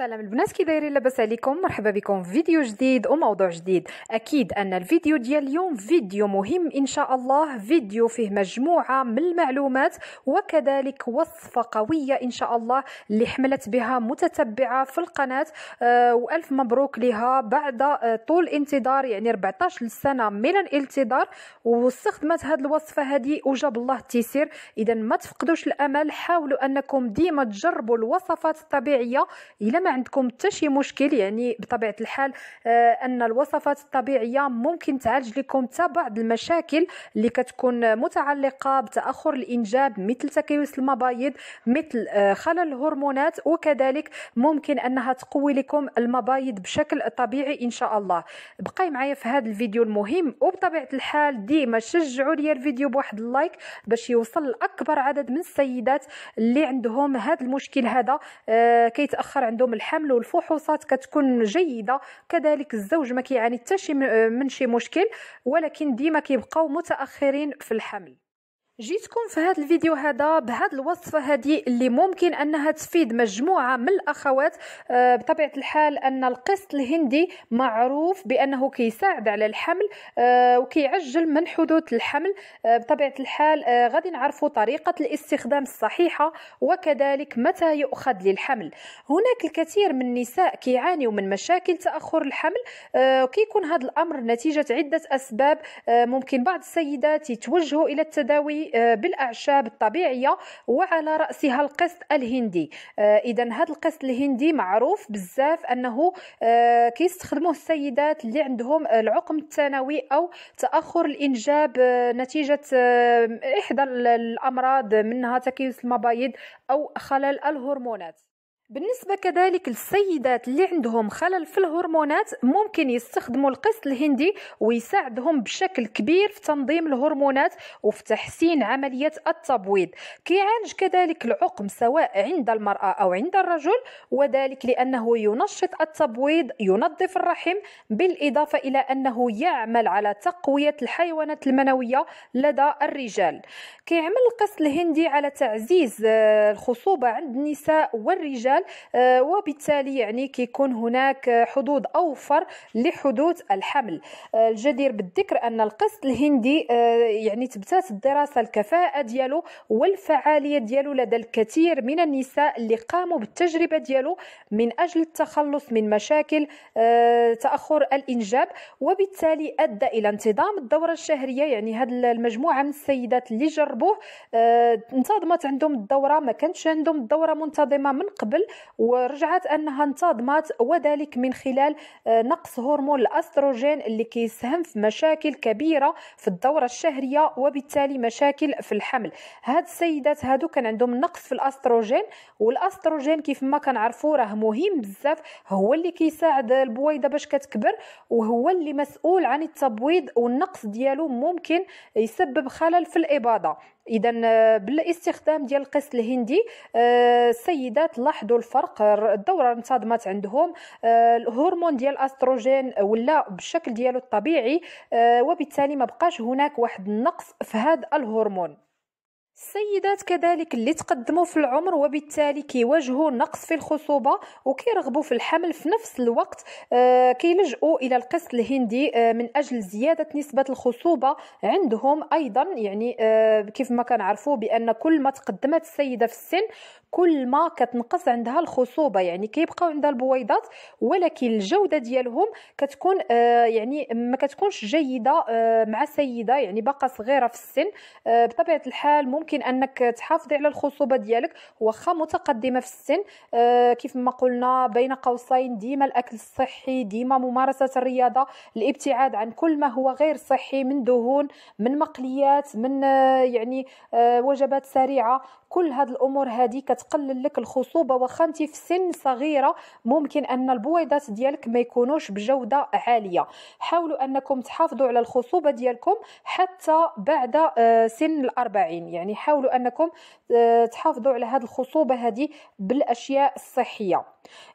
السلام البنات كي دايرين لاباس عليكم مرحبا بكم في فيديو جديد وموضوع جديد اكيد ان الفيديو ديال اليوم فيديو مهم ان شاء الله فيديو فيه مجموعه من المعلومات وكذلك وصفه قويه ان شاء الله اللي حملت بها متتبعه في القناه أه والف مبروك لها بعد أه طول انتظار يعني 14 سنه من الانتظار واستخدمت هذه الوصفه هذه وجاب الله التيسير اذا ما تفقدوش الامل حاولوا انكم ديما تجربوا الوصفات الطبيعيه الى ما عندكم حتى شي مشكل يعني بطبيعه الحال آه، ان الوصفات الطبيعيه ممكن تعالج لكم حتى بعض المشاكل اللي كتكون متعلقه بتاخر الانجاب مثل تكيس المبايض مثل آه، خلل الهرمونات وكذلك ممكن انها تقوي لكم المبايض بشكل طبيعي ان شاء الله بقاي معايا في هذا الفيديو المهم وبطبيعه الحال ديما شجعوا لي الفيديو بواحد اللايك باش يوصل لاكبر عدد من السيدات اللي عندهم هذا المشكل هذا آه، كيتاخر عندهم عندهم الحمل والفحوصات كتكون جيده كذلك الزوج ما كيعاني حتى شي آه، من شي مشكل ولكن ديما كيبقاو متاخرين في الحمل جيتكم في هذا الفيديو هذا بهذه الوصفه هذه اللي ممكن انها تفيد مجموعه من الاخوات آه، بطبيعه الحال ان القسط الهندي معروف بانه كيساعد على الحمل آه، وكيعجل من حدوث الحمل آه، بطبيعه الحال غادي نعرفوا طريقه الاستخدام الصحيحه وكذلك متى يؤخذ للحمل هناك الكثير من النساء كيعانيوا من مشاكل تاخر الحمل وكيكون هذا الامر نتيجه عده اسباب ممكن بعض السيدات يتوجهوا الى التداوي آه، بالاعشاب الطبيعيه وعلى راسها القسط الهندي آه، اذا هذا القسط الهندي معروف بزاف انه آه، كيستخدموه السيدات اللي عندهم العقم الثانوي او تاخر الانجاب نتيجه احدى الامراض منها تكيس المبايض او خلل الهرمونات بالنسبة كذلك للسيدات اللي عندهم خلل في الهرمونات ممكن يستخدموا القسط الهندي ويساعدهم بشكل كبير في تنظيم الهرمونات وفي تحسين عملية التبويض كيعالج كذلك العقم سواء عند المرأة أو عند الرجل وذلك لأنه ينشط التبويض ينظف الرحم بالإضافة إلى أنه يعمل على تقوية الحيوانات المنوية لدى الرجال كيعمل القسط الهندي على تعزيز آه، الخصوبة عند النساء والرجال العمل آه، وبالتالي يعني كيكون هناك حدود اوفر لحدوث الحمل آه، الجدير بالذكر ان القسط الهندي آه، يعني تبتات الدراسه الكفاءه ديالو والفعاليه ديالو لدى الكثير من النساء اللي قاموا بالتجربه ديالو من اجل التخلص من مشاكل تاخر الانجاب وبالتالي ادى الى انتظام الدوره الشهريه يعني هاد المجموعه من السيدات اللي جربوه انتظمت عندهم الدوره ما كانتش عندهم الدوره منتظمه من قبل ورجعت أنها انتظمت وذلك من خلال آه، نقص هرمون الأستروجين اللي كيسهم في مشاكل كبيرة في الدورة الشهرية وبالتالي مشاكل في الحمل هاد السيدات هادو كان عندهم نقص في الأستروجين والأستروجين كيف ما كنعرفوا راه مهم بزاف هو اللي كيساعد البويضة باش كتكبر وهو اللي مسؤول عن التبويض والنقص ديالو ممكن يسبب خلل في الإباضة اذا آه، بالاستخدام ديال القسط الهندي آه، السيدات لاحظوا الفرق الدوره انصدمت عندهم آه، الهرمون ديال الاستروجين ولا بالشكل ديالو الطبيعي وبالتالي ما بقاش هناك واحد النقص في هذا الهرمون السيدات كذلك اللي تقدموا في العمر وبالتالي كيواجهوا نقص في الخصوبة وكيرغبوا في الحمل في نفس الوقت آه، كيلجؤوا إلى القسط الهندي آه، من أجل زيادة نسبة الخصوبة عندهم أيضا يعني آه، كيف ما كنعرفوا بأن كل ما تقدمت السيدة في السن كل ما كتنقص عندها الخصوبه يعني كيبقاو عندها البويضات ولكن الجوده ديالهم كتكون آه، يعني ما كتكونش جيده آه، مع سيده يعني باقا صغيره في السن آه، بطبيعه الحال ممكن انك تحافظي على الخصوبه ديالك واخا متقدمه في السن كيف ما قلنا بين قوسين ديما الاكل الصحي ديما ممارسه الرياضه الابتعاد عن كل ما هو غير صحي من دهون من مقليات من يعني وجبات سريعه كل هاد الامور هذه كتقلل لك الخصوبه واخا انت في سن صغيره ممكن ان البويضات ديالك ما يكونوش بجوده عاليه حاولوا انكم تحافظوا على الخصوبه ديالكم حتى بعد آه، سن الأربعين يعني حاولوا انكم آه، تحافظوا على هاد الخصوبه هذه بالاشياء الصحيه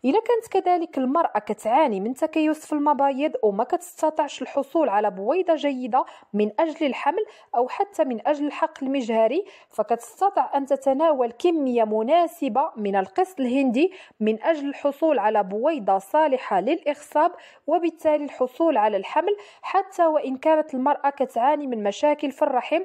إذا كانت كذلك المرأة كتعاني من تكيس في المبايض وما كتستطعش الحصول على بويضة جيدة من أجل الحمل أو حتى من أجل الحقل المجهري فكتستطع أن تتناول كمية مناسبة من القسط الهندي من أجل الحصول على بويضة صالحة للإخصاب وبالتالي الحصول على الحمل حتى وإن كانت المرأة كتعاني من مشاكل في الرحم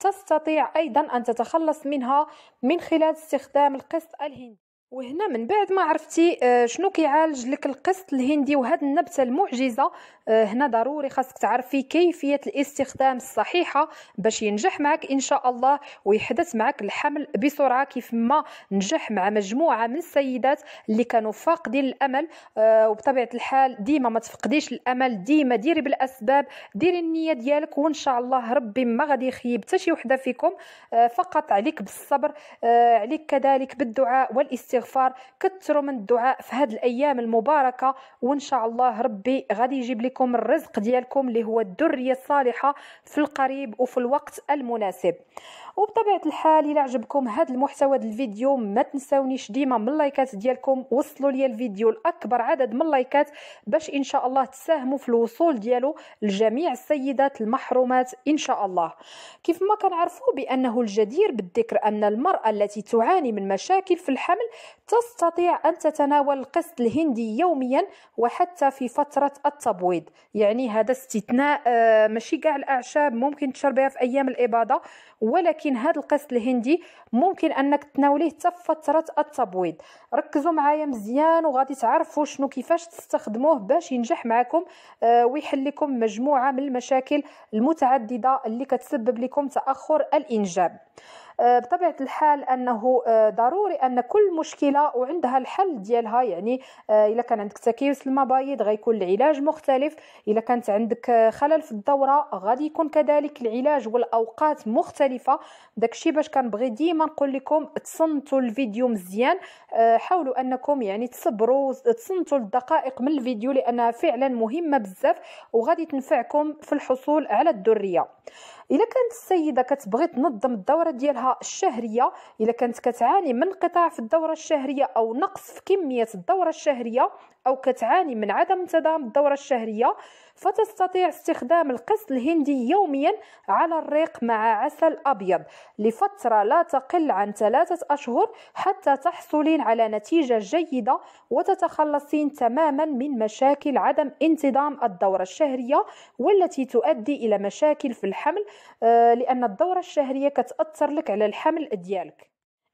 تستطيع أيضا أن تتخلص منها من خلال استخدام القسط الهندي وهنا من بعد ما عرفتي آه، شنو كيعالج لك القسط الهندي وهاد النبته المعجزه آه، هنا ضروري خاصك تعرفي كيفيه الاستخدام الصحيحه باش ينجح معك ان شاء الله ويحدث معك الحمل بسرعه كيف ما نجح مع مجموعه من السيدات اللي كانوا فاقدين الامل آه، وبطبيعه الحال ديما ما تفقديش الامل ديما ديري بالاسباب ديري النيه ديالك وان شاء الله ربي ما غادي يخيب حتى شي وحده فيكم آه، فقط عليك بالصبر عليك كذلك بالدعاء والاستغفار كثروا من الدعاء في هذه الايام المباركه وان شاء الله ربي غادي يجيب لكم لكم الرزق ديالكم اللي هو الذريه الصالحه في القريب وفي الوقت المناسب وبطبيعه الحال الى عجبكم هذا المحتوى ديال الفيديو ما تنساونيش ديما من اللايكات ديالكم وصلوا لي الفيديو لاكبر عدد من اللايكات باش ان شاء الله تساهموا في الوصول ديالو لجميع السيدات المحرومات ان شاء الله كيف ما كنعرفوا بانه الجدير بالذكر ان المراه التي تعاني من مشاكل في الحمل تستطيع ان تتناول القسط الهندي يوميا وحتى في فتره التبويض المريض يعني هذا استثناء آه، ماشي كاع الاعشاب ممكن تشربيها في ايام الاباضه ولكن هذا القسط الهندي ممكن انك تناوليه حتى فتره التبويض ركزوا معايا مزيان وغادي تعرفوا شنو كيفاش تستخدموه باش ينجح معكم آه، ويحل لكم مجموعه من المشاكل المتعدده اللي كتسبب لكم تاخر الانجاب آه، بطبيعه الحال انه آه، ضروري ان كل مشكله وعندها الحل ديالها يعني آه، الا كان عندك تكيس المبايض غيكون العلاج مختلف الا كانت عندك خلل في الدوره غادي يكون كذلك العلاج والاوقات مختلفه داكشي باش كنبغي ديما نقول لكم تصنتوا الفيديو مزيان حاولوا انكم يعني تصبروا تصنتوا الدقائق من الفيديو لانها فعلا مهمه بزاف وغادي تنفعكم في الحصول على الدريه الا كانت السيده كتبغي تنظم الدوره ديالها الشهريه الا كانت كتعاني من انقطاع في الدوره الشهريه او نقص في كميه الدوره الشهريه أو كتعاني من عدم انتظام الدورة الشهرية فتستطيع استخدام القس الهندي يوميا على الريق مع عسل أبيض لفترة لا تقل عن ثلاثة أشهر حتى تحصلين على نتيجة جيدة وتتخلصين تماما من مشاكل عدم انتظام الدورة الشهرية والتي تؤدي إلى مشاكل في الحمل آه، لأن الدورة الشهرية كتأثر لك على الحمل ديالك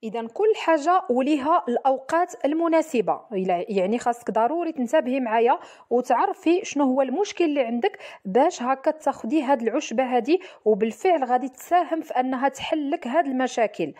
اذا كل حاجه وليها الاوقات المناسبه يعني خاصك ضروري تنتبهي معايا وتعرفي شنو هو المشكل اللي عندك باش هكا تاخدي هاد العشبه هادي وبالفعل غادي تساهم في انها تحل لك هاد المشاكل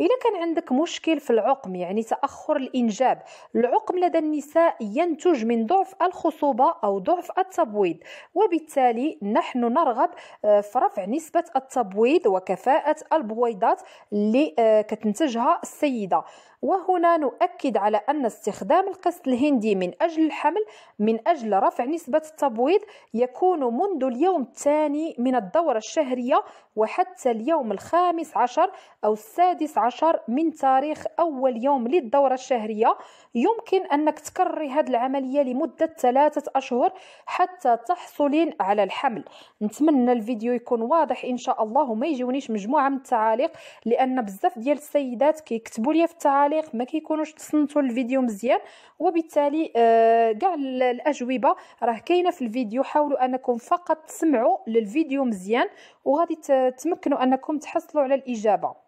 الا كان عندك مشكل في العقم يعني تاخر الانجاب العقم لدى النساء ينتج من ضعف الخصوبه او ضعف التبويض وبالتالي نحن نرغب آه، في رفع نسبه التبويض وكفاءه البويضات اللي آه، كتنتجها السيده وهنا نؤكد على أن استخدام القسط الهندي من أجل الحمل من أجل رفع نسبة التبويض يكون منذ اليوم الثاني من الدورة الشهرية وحتى اليوم الخامس عشر أو السادس عشر من تاريخ أول يوم للدورة الشهرية يمكن أنك تكرري هذه العملية لمدة ثلاثة أشهر حتى تحصلين على الحمل نتمنى الفيديو يكون واضح إن شاء الله وما يجونيش مجموعة من التعاليق لأن بزاف ديال السيدات كيكتبوا لي في التعاليق التعليق ما كيكونوش تصنتوا الفيديو مزيان وبالتالي آه، كاع الاجوبه راه كاينه في الفيديو حاولوا انكم فقط تسمعوا للفيديو مزيان وغادي تمكنوا انكم تحصلوا على الاجابه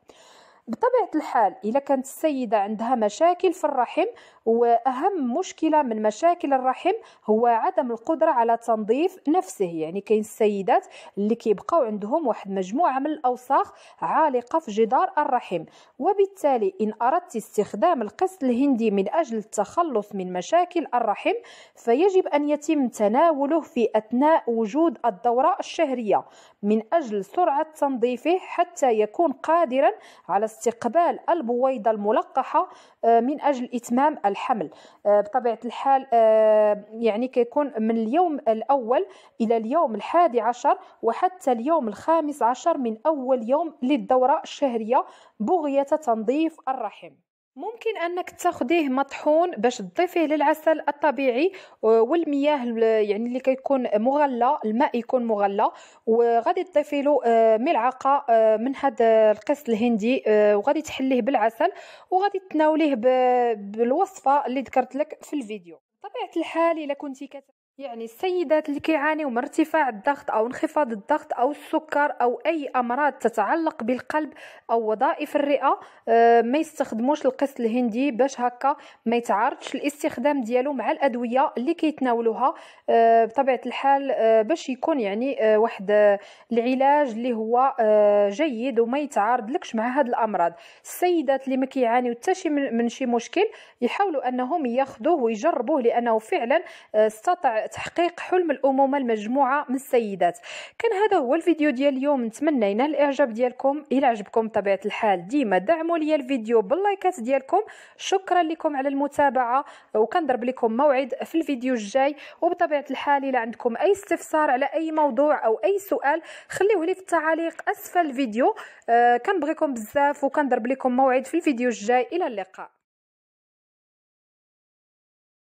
بطبيعة الحال إذا كانت السيدة عندها مشاكل في الرحم وأهم مشكلة من مشاكل الرحم هو عدم القدرة على تنظيف نفسه يعني كاين السيدات اللي كيبقاو عندهم واحد مجموعة من الأوساخ عالقة في جدار الرحم وبالتالي إن أردت استخدام القسط الهندي من أجل التخلص من مشاكل الرحم فيجب أن يتم تناوله في أثناء وجود الدورة الشهرية من أجل سرعة تنظيفه حتى يكون قادرا على استقبال البويضة الملقحة آه، من أجل إتمام الحمل آه، بطبيعة الحال آه، يعني كيكون من اليوم الأول إلى اليوم الحادي عشر وحتى اليوم الخامس عشر من أول يوم للدورة الشهرية بغية تنظيف الرحم ممكن انك تاخديه مطحون باش تضيفيه للعسل الطبيعي آه، والمياه يعني اللي كيكون مغلى الماء يكون مغلى وغادي تضيفي له آه، ملعقه آه، من هذا القسط الهندي وغادي تحليه بالعسل وغادي تناوليه بالوصفه اللي ذكرت لك في الفيديو بطبيعه الحال الا كنتي كت... يعني السيدات اللي كيعانيو من ارتفاع الضغط او انخفاض الضغط او السكر او اي امراض تتعلق بالقلب او وظائف الرئه آه، ما يستخدموش القسط الهندي باش هكا ما يتعارضش الاستخدام ديالو مع الادويه اللي كيتناولوها آه، بطبيعه الحال آه، باش يكون يعني واحد العلاج اللي هو جيد وما يتعارضلكش مع هاد الامراض السيدات اللي ما كيعانيو حتى شي من شي مشكل يحاولوا انهم ياخذوه ويجربوه لانه فعلا استطاع تحقيق حلم الامومه لمجموعه من السيدات كان هذا هو الفيديو ديال اليوم نتمنى ينال الاعجاب ديالكم الى عجبكم بطبيعه الحال ديما دعموا لي الفيديو باللايكات ديالكم شكرا لكم على المتابعه وكنضرب لكم موعد في الفيديو الجاي وبطبيعه الحال الى عندكم اي استفسار على اي موضوع او اي سؤال خليوه لي في التعاليق اسفل الفيديو أه كنبغيكم بزاف وكنضرب لكم موعد في الفيديو الجاي الى اللقاء